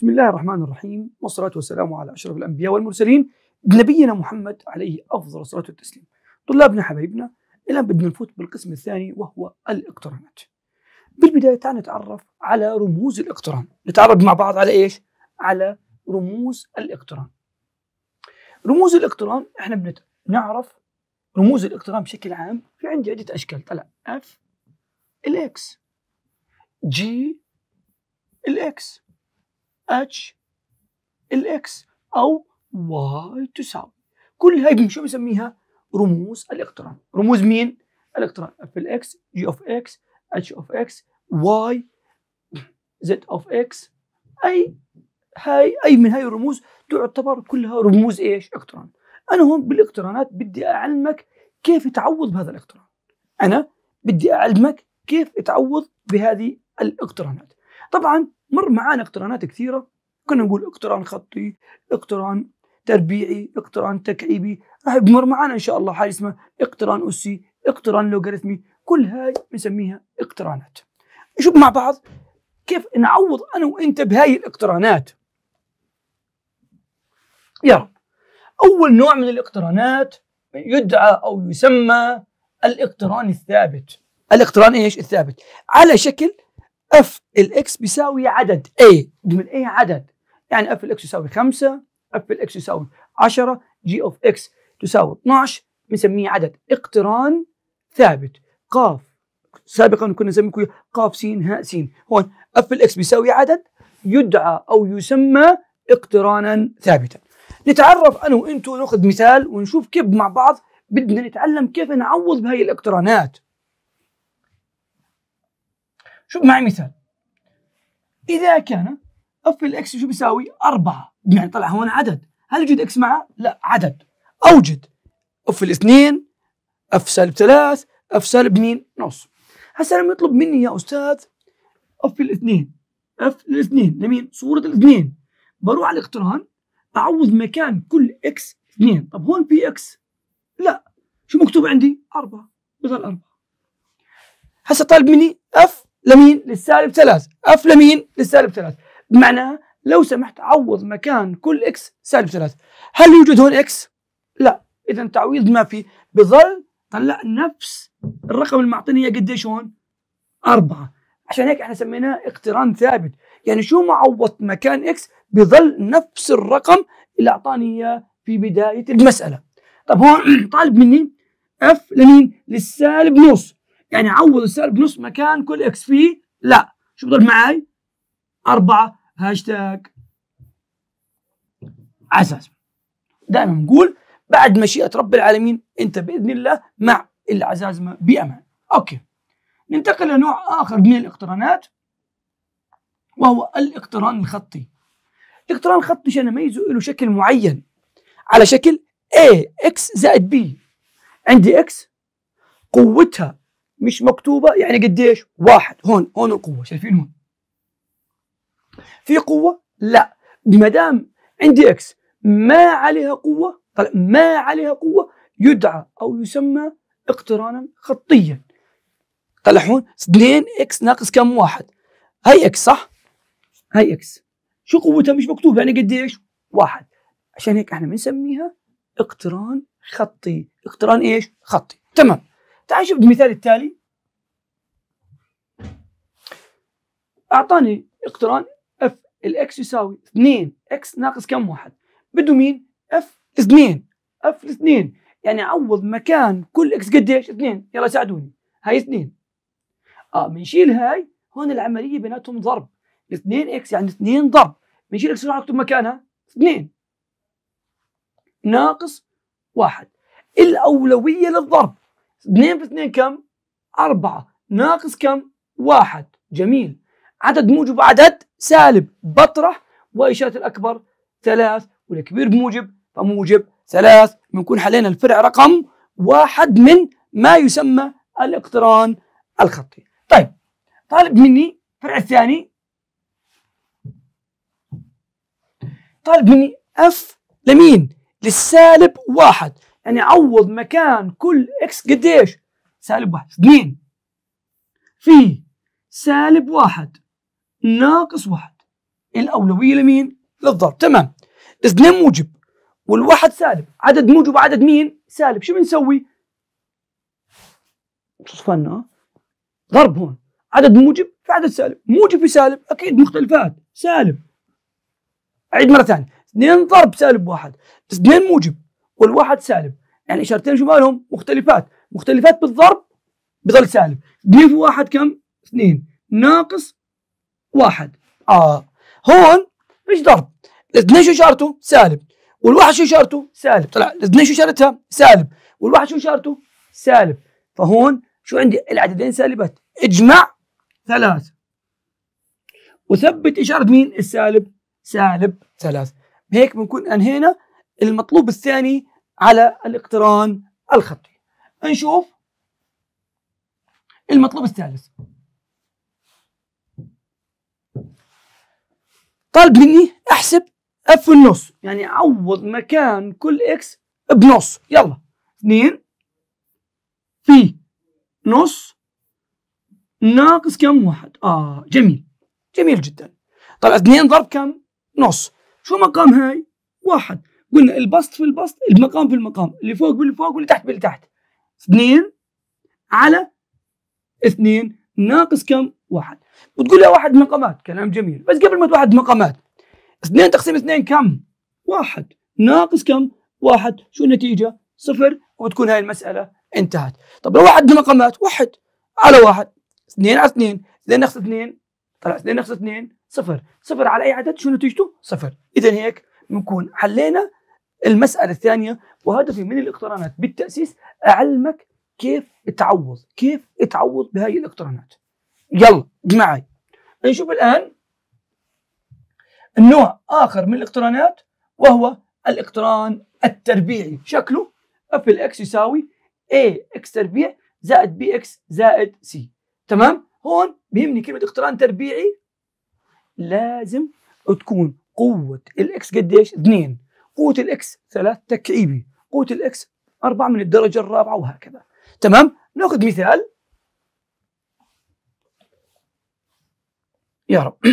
بسم الله الرحمن الرحيم والصلاة والسلام على أشرف الأنبياء والمرسلين نبينا محمد عليه أفضل الصلاة والتسليم طلابنا حبايبنا الآن بدنا نفوت بالقسم الثاني وهو الاقترانات بالبداية تعال نتعرف على رموز الاقتران نتعرف مع بعض على إيش؟ على رموز الاقتران رموز الاقتران احنا بنت... رموز الاقتران بشكل عام في عندي عدة أشكال طلع اف الاكس جي الاكس اتش الاكس او واي تساوي كل هذه شو بسميها رموز الاقتران رموز مين الاقتران اف الاكس جي اوف اكس اتش اوف اكس واي زد اوف اكس اي هاي اي من هاي الرموز تعتبر كلها رموز ايش اقتران انا هون بالاقترانات بدي اعلمك كيف تعوض بهذا الاقتران انا بدي اعلمك كيف تعوض بهذه الاقترانات طبعا مر معانا اقترانات كثيره كنا نقول اقتران خطي اقتران تربيعي اقتران تكعيبي راح بمر معانا ان شاء الله حاجه اسمها اقتران اسي اقتران لوغاريتمي كل هاي بنسميها اقترانات نشوف مع بعض كيف نعوض انا وانت بهاي الاقترانات رب اول نوع من الاقترانات يدعى او يسمى الاقتران الثابت الاقتران ايش الثابت على شكل اف الاكس بيساوي عدد اي ضمن اي عدد يعني اف الاكس يساوي 5 اف الاكس يساوي 10 جي اوف اكس تساوي 12 بنسميه عدد اقتران ثابت قاف سابقا كنا نسميه قاف س هاء س هون اف الاكس بيساوي عدد يدعى او يسمى اقترانا ثابتا نتعرف انا وانتم ناخذ مثال ونشوف كيف مع بعض بدنا نتعلم كيف نعوض بهي الاقترانات شوف معي مثال اذا كان اف الاكس شو بيساوي اربعه يعني طلع هون عدد هل يوجد اكس معه؟ لا عدد اوجد اف الاثنين اف سالب ثلاث اف سالب مين؟ نص هسه لما يطلب مني يا استاذ اف الاثنين اف الاثنين لمين؟ صورة الاثنين بروح على الاقتران اعوض مكان كل اكس اثنين طب هون في اكس؟ لا شو مكتوب عندي؟ أربعة بضل أربعة هسه طالب مني اف لمين؟ للسالب 3 اف لمين؟ للسالب 3 بمعنى لو سمحت عوض مكان كل اكس سالب 3 هل يوجد هون اكس؟ لا اذا تعويض ما في بظل طلع نفس الرقم اللي معطيني اياه قديش هون؟ أربعة عشان هيك احنا سميناه اقتران ثابت يعني شو ما عوضت مكان اكس بظل نفس الرقم اللي اعطاني اياه في بدايه المساله طب هون طالب مني اف لمين؟ للسالب نص يعني عوض السالب نص مكان كل اكس فيه لا شو بضل معي؟ أربعة هاشتاج على اساس دائما نقول بعد مشيئة رب العالمين أنت بإذن الله مع العزازمة بأمان أوكي ننتقل لنوع آخر من الاقترانات وهو الاقتران الخطي الاقتران الخطي عشان أميزه له شكل معين على شكل A x زائد B عندي x قوتها مش مكتوبه يعني قديش؟ واحد هون هون القوه شايفين هون في قوه؟ لا ما دام عندي اكس ما عليها قوه طلع ما عليها قوه يدعى او يسمى اقترانا خطيا طلع هون 2 اكس ناقص كم واحد هاي اكس صح؟ هاي اكس شو قوتها مش مكتوبه يعني قديش؟ واحد عشان هيك احنا بنسميها اقتران خطي اقتران ايش؟ خطي تمام تعال شوف المثال التالي اعطاني اقتران اف الاكس يساوي 2 اكس ناقص كم واحد بده مين اف 2 اف 2 يعني عوض مكان كل اكس قديش 2 يلا ساعدوني هاي 2 اه بنشيل هاي هون العمليه بيناتهم ضرب 2 اكس يعني 2 ضرب بنشيل اكس ونكتب مكانها 2 ناقص واحد الأولوية للضرب 2 في 2 كم؟ 4 ناقص كم؟ 1 جميل عدد موجب عدد سالب بطرح وإشارة الأكبر 3 والكبير بموجب فموجب 3 بنكون حلينا الفرع رقم 1 من ما يسمى الاقتران الخطي طيب طالب مني الفرع الثاني طالب مني اف لمين للسالب واحد انا اعوض مكان كل اكس قديش؟ سالب واحد اثنين في سالب واحد ناقص واحد الاولويه لمين؟ للضرب تمام اثنين موجب والواحد سالب عدد موجب وعدد مين؟ سالب شو بنسوي؟ صفنا ضرب هون عدد موجب في عدد سالب موجب في سالب اكيد مختلفات سالب اعيد مره ثانيه اثنين ضرب سالب واحد اثنين موجب والواحد سالب يعني إشارتين شو مالهم مختلفات مختلفات بالضرب بظل سالب ضيفوا واحد كم؟ اثنين ناقص واحد آه هون مش ضرب الاثنين شو إشارته؟ سالب والواحد شو إشارته؟ سالب طلع الاثنين شو إشارتها؟ سالب والواحد شو إشارته؟ سالب فهون شو عندي العددين سالبات اجمع ثلاث وثبت إشارة مين السالب سالب ثلاث هيك بنكون أنهينا المطلوب الثاني على الاقتران الخطي نشوف المطلوب الثالث طالب مني احسب اف النص يعني عوض مكان كل اكس بنص يلا اثنين في نص ناقص كم واحد اه جميل جميل جدا طلع طيب، اثنين ضرب كم نص شو مقام هاي واحد قلنا البسط في البسط المقام في المقام اللي فوق باللي فوق واللي تحت باللي تحت 2 على 2 ناقص كم؟ 1 وتقول لها واحد مقامات كلام جميل بس قبل ما توحد مقامات 2 تقسيم 2 كم؟ 1 ناقص كم؟ 1 شو النتيجة؟ صفر وتكون هاي المسألة انتهت طب لو واحد مقامات 1 على 1 2 على 2 2 ناقص 2 طلع 2 ناقص 2 صفر صفر على أي عدد شو نتيجته؟ صفر إذا هيك بنكون حلينا المساله الثانيه وهدفي من الاقترانات بالتاسيس اعلمك كيف تعوض كيف تعوض بهاي الاقترانات يلا معي نشوف الان نوع اخر من الاقترانات وهو الاقتران التربيعي شكله اف الاكس يساوي اي اكس تربيع زائد بي اكس زائد سي تمام هون بيهمني كلمه اقتران تربيعي لازم تكون قوه الاكس قديش 2 قوه الاكس 3 تكعيبي قوه الاكس 4 من الدرجه الرابعه وهكذا تمام ناخذ مثال يا رب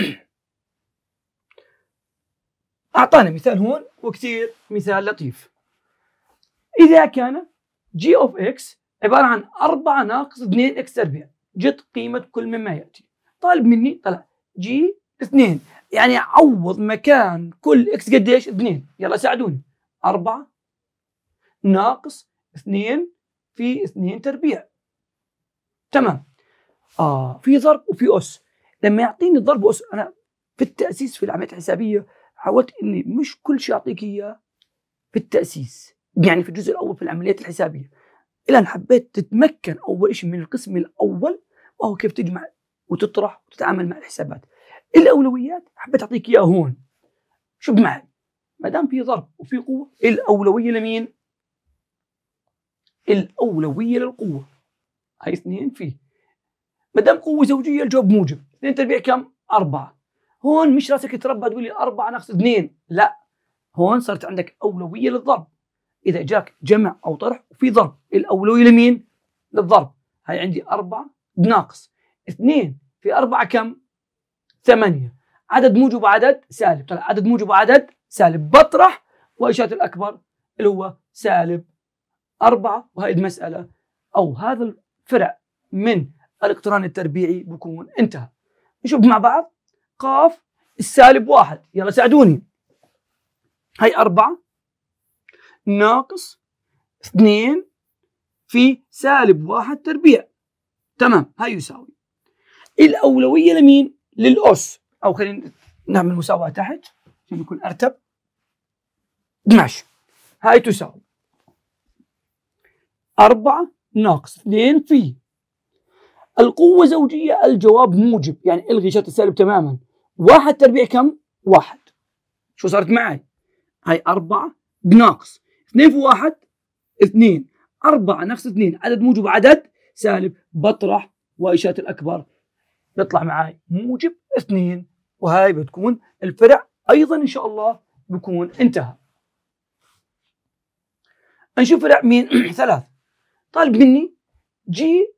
اعطانا مثال هون وكثير مثال لطيف اذا كان جي اوف اكس عباره عن 4 ناقص 2 اكس تربيع جد قيمه كل مما ياتي طالب مني طلع جي اثنين يعني عوض مكان كل اكس قديش؟ اثنين يلا ساعدوني أربعة ناقص اثنين في اثنين تربيع تمام آه في ضرب وفي أس لما يعطيني ضرب وأس أنا في التأسيس في العمليات الحسابية حاولت إني مش كل شيء أعطيك إياه في التأسيس يعني في الجزء الأول في العمليات الحسابية إلى أن حبيت تتمكن أول شيء من القسم الأول وهو كيف تجمع وتطرح وتتعامل مع الحسابات الاولويات حبيت اعطيك اياها هون شوف معي ما دام في ضرب وفي قوه الاولويه لمين؟ الاولويه للقوه هاي اثنين فيه ما دام قوه زوجيه الجواب موجب اثنين تربيع كم؟ اربعه هون مش راسك تربى تقول لي اربعه ناقص اثنين لا هون صارت عندك اولويه للضرب اذا جاك جمع او طرح وفي ضرب الاولويه لمين؟ للضرب هاي عندي اربعه بناقص اثنين في اربعه كم؟ 8 عدد موجب وعدد سالب طلع عدد موجب وعدد سالب بطرح وإشارة الأكبر اللي هو سالب أربعة وهي المسألة أو هذا الفرع من الاقتران التربيعي بكون انتهى نشوف مع بعض قاف السالب واحد يلا ساعدوني هي أربعة ناقص اثنين في سالب واحد تربيع تمام هاي يساوي الأولوية لمين؟ للاس او خلينا نعمل مساواه تحت عشان يكون ارتب ماشي هاي تساوي أربعة ناقص اثنين في القوة زوجية الجواب موجب يعني الغي شرط السالب تماما واحد تربيع كم؟ واحد شو صارت معي؟ هاي أربعة بناقص اثنين في واحد اثنين أربعة ناقص اثنين عدد موجب عدد سالب بطرح وإشارة الأكبر بيطلع معي موجب اثنين وهاي بتكون الفرع ايضا ان شاء الله بكون انتهى نشوف فرع مين ثلاث طالب مني جي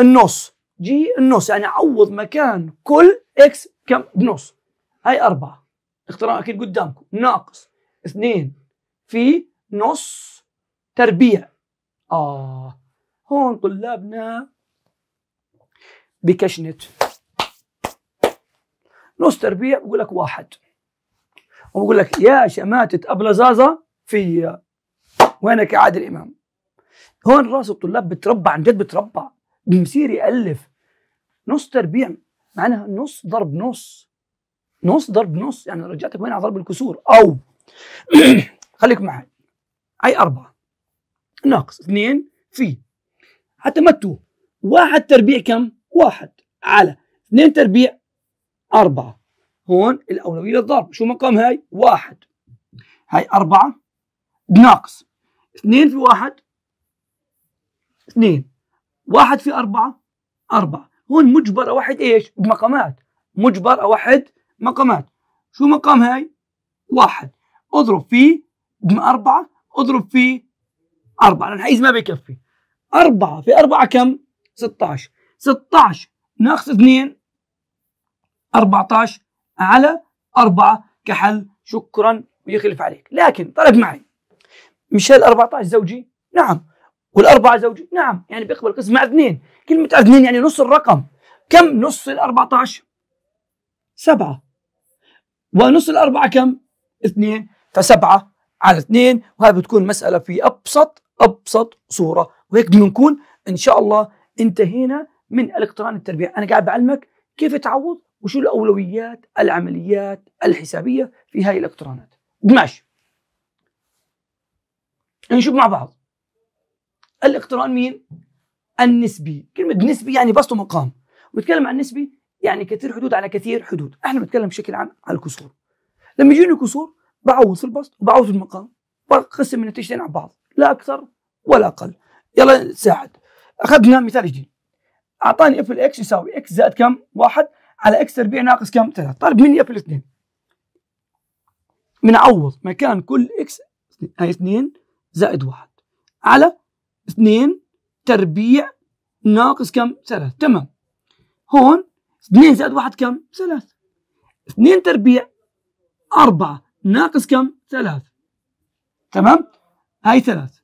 النص جي النص يعني عوض مكان كل اكس كم بنص هاي أربعة اختراع أكيد قدامكم ناقص اثنين في نص تربيع آه هون طلابنا بكشنت نص تربيع بقول لك واحد وبقول لك يا شماتة زازا في وينك يا عادل إمام هون راس الطلاب بتربع عن جد بتربع بمسير يألف نص تربيع معناها نص ضرب نص نص ضرب نص يعني رجعتك وين على ضرب الكسور أو خليك معي أي أربعة ناقص اثنين في حتى متو واحد تربيع كم؟ واحد على اثنين تربيع أربعة هون الأولوية للضرب شو مقام هاي واحد هاي أربعة ناقص اثنين في واحد اثنين واحد في أربعة أربعة هون مجبر أوحد إيش بمقامات مجبر أوحد مقامات شو مقام هاي واحد اضرب فيه أربعة اضرب فيه أربعة لأن حيز ما بيكفي أربعة في أربعة كم؟ 16 16 ناقص اثنين 14 على 4 كحل شكرا ويخلف عليك لكن طلب معي مشال 14 زوجي نعم والأربعة زوجي نعم يعني بيقبل القسم مع اثنين كلمة اثنين يعني نص الرقم كم نص ال 14 سبعة ونص الأربعة كم اثنين فسبعة على اثنين وهذه بتكون مسألة في أبسط أبسط صورة وهيك بنكون إن شاء الله انتهينا من الإقتران التربيع أنا قاعد بعلمك كيف تعوض وشو الأولويات العمليات الحسابية في هاي الإلكترونات ماشي نشوف مع بعض الإلكترون مين؟ النسبي كلمة نسبي يعني بسط مقام ونتكلم عن نسبي يعني كثير حدود على كثير حدود احنا بنتكلم بشكل عام على الكسور لما يجيني كسور بعوض في البسط وبعوض في المقام بقسم النتيجتين على بعض لا اكثر ولا اقل يلا ساعد اخذنا مثال جديد اعطاني اف الاكس يساوي اكس زائد كم؟ واحد على اكس تربيع ناقص كم 3 طالب مني ابل 2 بنعوض مكان كل اكس هاي 2 زائد 1 على 2 تربيع ناقص كم 3 تمام هون 2 زائد 1 كم 3 2 تربيع 4 ناقص كم 3 تمام هاي 3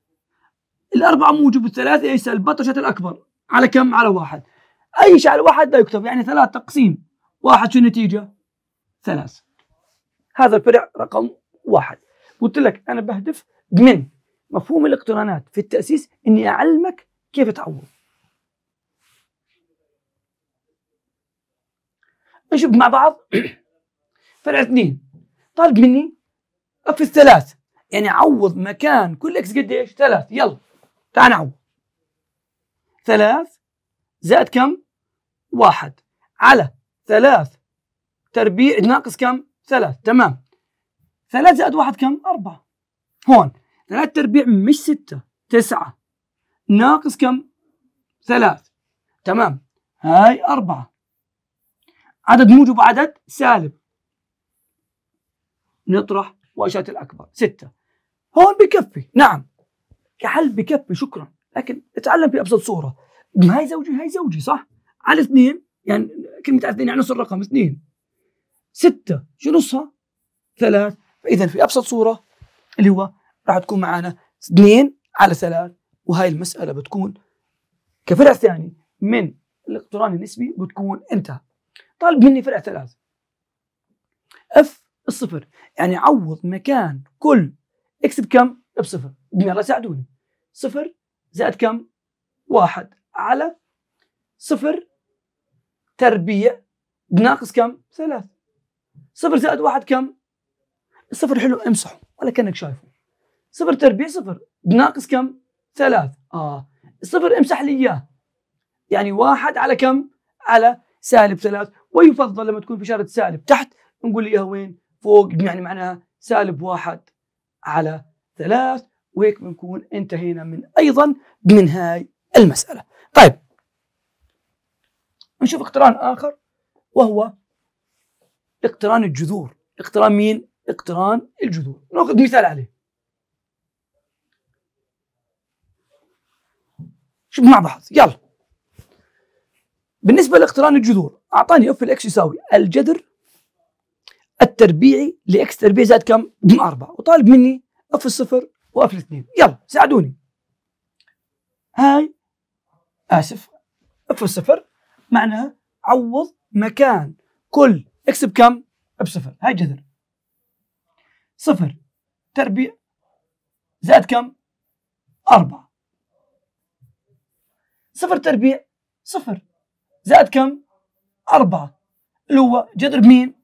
الأربعة موجب الثلاثة يسأل بطشة الأكبر على كم على واحد أي شيء على واحد لا يكتب يعني ثلاث تقسيم واحد شو النتيجة؟ ثلاثة هذا الفرع رقم واحد قلت لك أنا بهدف من مفهوم الاقترانات في التأسيس إني أعلمك كيف تعوض نشوف مع بعض فرع اثنين طالب مني أفز ثلاث يعني عوض مكان كل اكس قديش؟ ثلاث يلا تعال نعوض ثلاث زائد كم؟ واحد على ثلاث تربيع ناقص كم؟ ثلاث تمام ثلاث زائد واحد كم؟ أربعة هون ثلاث تربيع مش ستة تسعة ناقص كم؟ ثلاث تمام هاي أربعة عدد موجب عدد سالب نطرح واشات الأكبر ستة هون بكفي نعم كحل بكفي شكرا لكن اتعلم في أبسط صورة هاي زوجي هاي زوجي صح؟ على اثنين يعني كلمة اثنين يعني نص الرقم اثنين ستة شو نصها؟ ثلاث فإذا في أبسط صورة اللي هو راح تكون معنا اثنين على ثلاث وهاي المسألة بتكون كفرع ثاني من الاقتران النسبي بتكون انتهى طالب مني فرع ثلاث اف الصفر يعني عوض مكان كل اكس بكم بصفر يلا ساعدوني صفر زائد كم واحد على صفر تربيه بناقص كم؟ ثلاث صفر زائد واحد كم؟ الصفر حلو امسحه ولا كانك شايفه صفر تربيع صفر بناقص كم؟ ثلاث اه الصفر امسح لي اياه يعني واحد على كم؟ على سالب ثلاث ويفضل لما تكون في شارة سالب تحت نقول لي اياها وين؟ فوق يعني معناها سالب واحد على ثلاث وهيك بنكون انتهينا من ايضا من هاي المسألة طيب نشوف اقتران اخر وهو اقتران الجذور اقتران مين اقتران الجذور ناخذ مثال عليه شوف مع بعض يلا بالنسبه لاقتران الجذور اعطاني اف الاكس يساوي الجذر التربيعي لاكس تربيع زائد كم؟ 4 وطالب مني اف الصفر واف الاثنين يلا ساعدوني هاي اسف اف الصفر معناها عوض مكان كل اكس بكم؟ بصفر هاي جذر صفر تربيع زائد كم؟ أربعة صفر تربيع صفر زائد كم؟ أربعة اللي هو جذر مين؟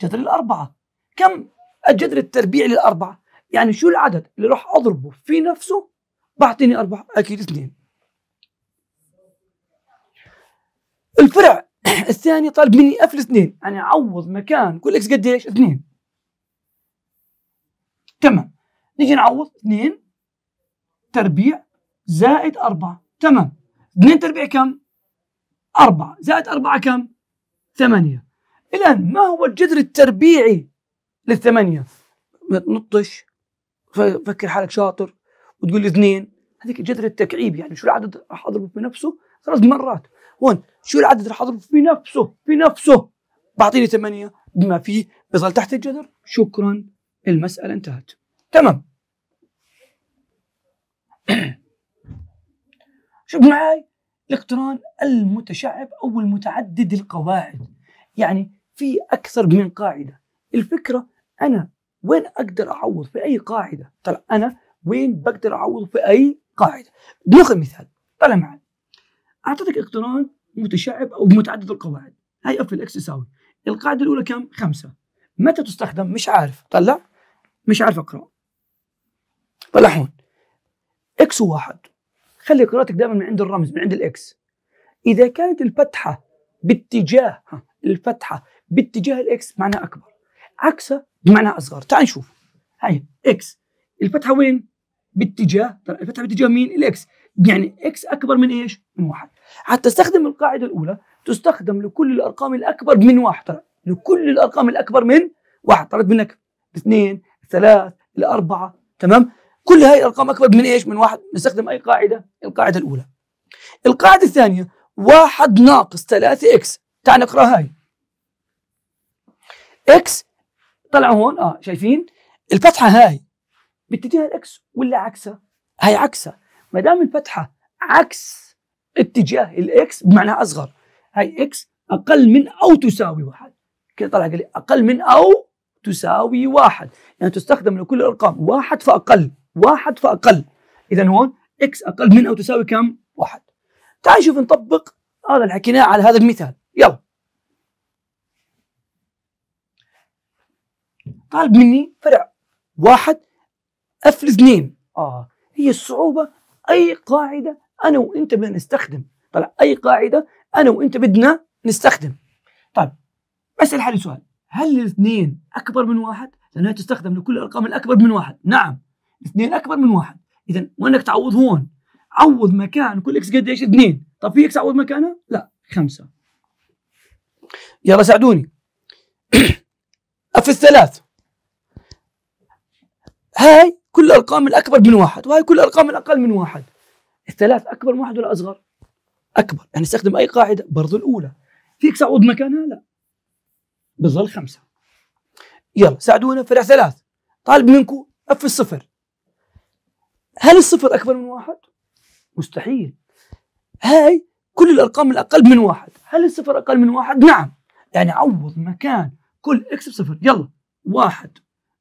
جذر الأربعة كم الجذر التربيع للأربعة؟ يعني شو العدد اللي راح أضربه في نفسه بعطيني أربعة أكيد اثنين الفرع الثاني طالب مني افلس اثنين يعني اعوض مكان كل اكس قد ايش؟ اثنين تمام نيجي نعوض اثنين تربيع زائد أربعة تمام اثنين تربيع كم؟ أربعة زائد أربعة كم؟ ثمانية الآن ما هو الجذر التربيعي للثمانية؟ ما تنطش فكر حالك شاطر وتقول لي اثنين هذيك الجذر التكعيب يعني شو العدد راح اضربه بنفسه ثلاث مرات هون شو العدد اللي اضربه في نفسه في نفسه بعطيني 8 بما فيه بظل تحت الجذر شكرا المساله انتهت تمام شوف معي الاقتران المتشعب او المتعدد القواعد يعني في اكثر من قاعده الفكره انا وين اقدر اعوض في اي قاعده طلع انا وين بقدر اعوض في اي قاعده بناخذ مثال طلع معي اعطتك اقتران متشعب او متعدد القواعد هاي اف الاكس يساوي القاعده الاولى كم؟ خمسه متى تستخدم؟ مش عارف طلع مش عارف اقرا طلع هون اكس واحد خلي قراءتك دائما من عند الرمز من عند الاكس اذا كانت الفتحه باتجاه الفتحه باتجاه الاكس معناها اكبر عكسها بمعناها اصغر تعال نشوف هاي اكس الفتحه وين؟ باتجاه الفتحه باتجاه مين؟ الاكس يعني اكس اكبر من ايش؟ من واحد حتى استخدم القاعده الاولى تستخدم لكل الارقام الاكبر من واحد طلع. طيب، لكل الارقام الاكبر من واحد طلعت منك اثنين ثلاث الاربعه تمام؟ كل هاي الارقام اكبر من ايش؟ من واحد نستخدم اي قاعده؟ القاعده الاولى القاعده الثانيه واحد ناقص ثلاثة اكس تعال نقرا هاي اكس طلعوا هون اه شايفين الفتحه هاي باتجاه الاكس ولا عكسها؟ هاي عكسها ما دام الفتحه عكس اتجاه الاكس بمعنى اصغر هاي اكس اقل من او تساوي واحد كده طلع قال لي اقل من او تساوي واحد يعني تستخدم لكل الارقام واحد فاقل واحد فاقل اذا هون اكس اقل من او تساوي كم؟ واحد تعال نشوف نطبق هذا اللي حكيناه على هذا المثال يلا طالب مني فرع واحد اف اثنين اه هي الصعوبه اي قاعده انا وانت بدنا نستخدم طلع اي قاعده انا وانت بدنا نستخدم طيب اسال حالي سؤال هل الاثنين اكبر من واحد؟ لانها تستخدم لكل الارقام الاكبر من واحد، نعم اثنين اكبر من واحد، اذا وانك تعوض هون عوض مكان كل اكس قديش؟ اثنين، طب في اكس عوض مكانها؟ لا خمسه. يلا ساعدوني. اف الثلاث. هاي كل الارقام الاكبر من واحد وهي كل الارقام الاقل من واحد الثلاث اكبر من واحد ولا اصغر؟ اكبر يعني استخدم اي قاعده برضو الاولى فيك تعوض مكانها لا بظل خمسه يلا ساعدونا فرع ثلاث طالب منكم اف الصفر هل الصفر اكبر من واحد؟ مستحيل هاي كل الارقام الاقل من واحد هل الصفر اقل من واحد؟ نعم يعني عوض مكان كل اكس بصفر يلا واحد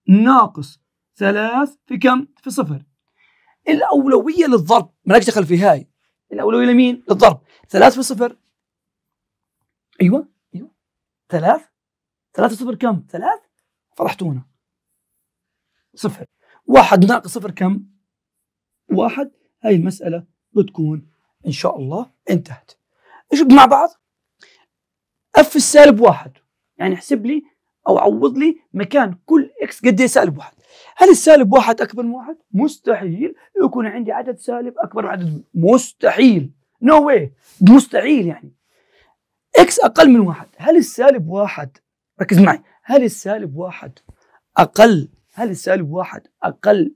ناقص ثلاث في كم؟ في صفر الأولوية للضرب مالك دخل في هاي الأولوية لمين؟ للضرب ثلاث في صفر أيوة أيوة ثلاث ثلاثة صفر كم؟ ثلاث فرحتونا صفر واحد ناقص صفر كم؟ واحد هاي المسألة بتكون إن شاء الله انتهت ايش مع بعض؟ اف السالب واحد يعني احسب لي او عوض لي مكان كل اكس قد ايه سالب واحد هل السالب واحد اكبر من واحد؟ مستحيل يكون عندي عدد سالب اكبر من عدد مستحيل نو no واي مستحيل يعني اكس اقل من واحد هل السالب واحد ركز معي هل السالب واحد اقل هل السالب واحد اقل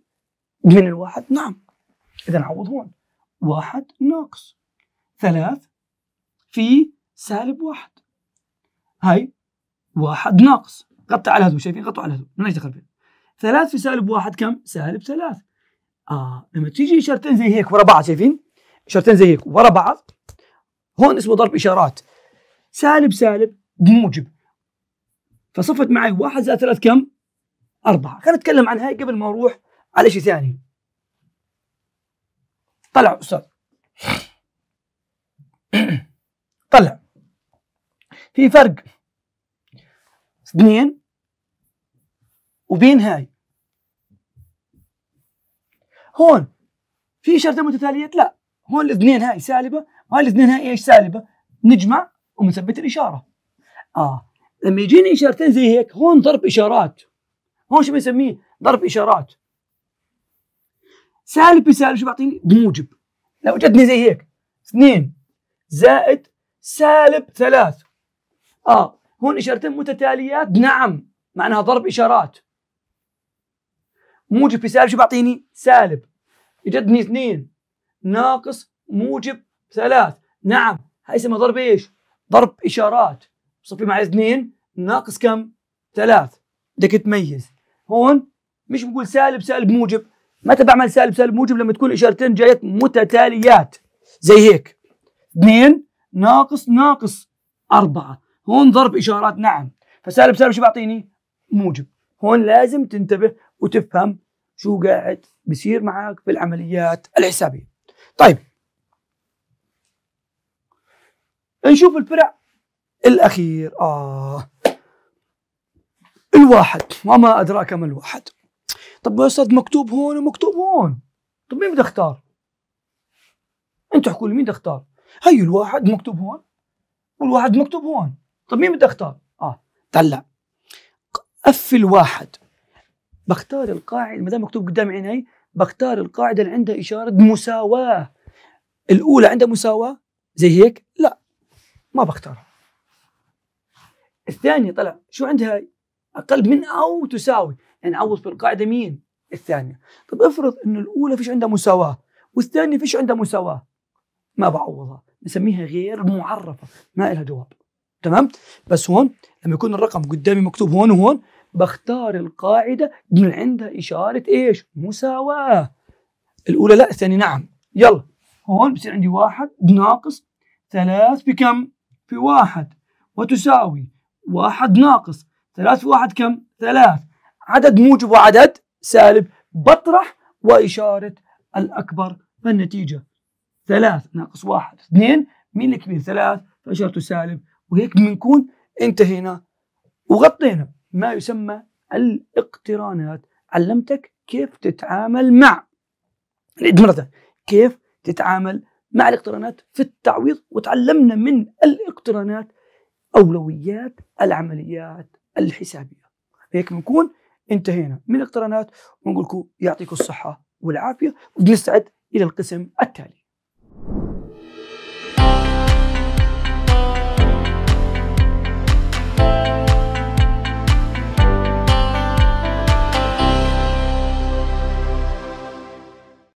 من الواحد؟ نعم اذا عوض هون واحد ناقص ثلاث في سالب واحد هاي واحد ناقص غطي على هذول شايفين غطوا على هذول ما دخل فيه ثلاث في سالب واحد كم؟ سالب ثلاث آه لما تيجي اشارتين زي هيك ورا بعض شايفين؟ اشارتين زي هيك ورا بعض هون اسمه ضرب إشارات سالب سالب بموجب فصفت معي واحد زائد ثلاث كم؟ أربعة خلينا نتكلم عن هاي قبل ما أروح على شيء ثاني طلع أستاذ طلع في فرق اثنين وبين هاي هون في شرطين متتاليات لا هون الاثنين هاي سالبه وهاي الاثنين هاي ايش سالبه نجمع ونثبت الاشاره اه لما يجيني اشارتين زي هيك هون ضرب اشارات هون شو بنسميه ضرب اشارات سالب بسالب شو بيعطيني بموجب لو اجتني زي هيك اثنين زائد سالب ثلاث اه هون اشارتين متتاليات نعم معناها ضرب اشارات موجب في سالب شو بيعطيني؟ سالب اجتني اثنين ناقص موجب ثلاث نعم هاي اسمها ضرب ايش؟ ضرب اشارات صفي معي اثنين ناقص كم؟ ثلاث بدك تميز هون مش بقول سالب سالب موجب متى بعمل سالب سالب موجب لما تكون الاشارتين جايات متتاليات زي هيك اثنين ناقص ناقص أربعة هون ضرب إشارات نعم فسالب سالب شو بيعطيني؟ موجب هون لازم تنتبه وتفهم شو قاعد بيصير معك في العمليات الحسابيه طيب نشوف الفرع الاخير اه الواحد وما ادراك ما الواحد طب يا استاذ مكتوب هون ومكتوب هون طب مين بدي اختار انت احكوا لي مين بدي اختار هي الواحد مكتوب هون والواحد مكتوب هون طب مين بدي اختار اه طلع اف الواحد بختار القاعده ما دام مكتوب قدام عيني بختار القاعده اللي عندها اشاره مساواه الاولى عندها مساواه زي هيك لا ما بختارها الثانيه طلع شو عندها اقل من او تساوي يعني عوض في القاعده مين الثانيه طب افرض انه الاولى فيش عندها مساواه والثانيه فيش عندها مساواه ما بعوضها نسميها غير معرفه ما لها جواب تمام بس هون لما يكون الرقم قدامي مكتوب هون وهون بختار القاعدة من عندها إشارة إيش مساواة الأولى لا الثانية نعم يلا هون بصير عندي واحد ناقص ثلاث بكم في واحد وتساوي واحد ناقص ثلاث في واحد كم ثلاث عدد موجب وعدد سالب بطرح وإشارة الأكبر فالنتيجة ثلاث ناقص واحد اثنين مين الكبير ثلاث فإشارته سالب وهيك بنكون انتهينا وغطينا ما يسمى الاقترانات علمتك كيف تتعامل مع مرة كيف تتعامل مع الاقترانات في التعويض وتعلمنا من الاقترانات أولويات العمليات الحسابية هيك بنكون انتهينا من الاقترانات ونقول لكم يعطيكم الصحة والعافية وبنستعد إلى القسم التالي